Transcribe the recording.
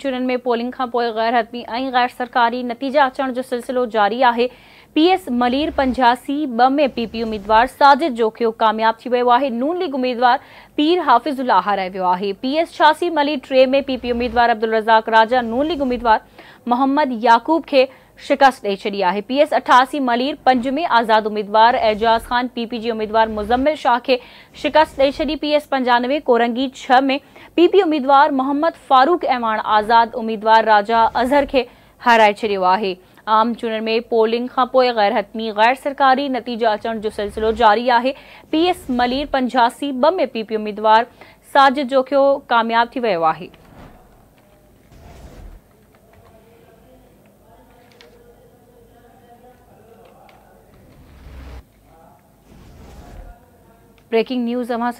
चुनन में पोलिंग ग़ैर हतमी और ग़ैर सरकारी नतीजा अचान जो सिलसिलो जारी है पी एस मलीर पंजासी ब में पी पी साजिद जोखियो कामयाब थी नून लीग उम्मीदवार पीर हाफिज हाराए वियो है पी एस छहासी मली टे में P P Abdul Razzaq Raja Noon league उम्मीदवार मोहम्मद याकूब के शिकस्त एचड़ी है एस अठासी मलिर पंज में आज़ाद उम्मीदवार एजाज खान पीपीजी उम्मीदवार मुजम्मिल शाह खे शिकस्त पी एस पंजानवे कोरंगी छह में पीपी उम्मीदवार मोहम्मद फारूक अहवाण आज़ाद उम्मीदवार राजा अज़हर खे हाराए छॾियो आहे आम चूंडनि में पोलिंग खां पोइ गैर हतमी गैर सरकारी नतीजा अचण जो सिलसिलो जारी आहे एस मलिर पंजासी ॿ में पीपी उम्मीदवार साजिद जोखियो कामयाब थी वियो आहे ब्रेकिंग न्यूज़ अमा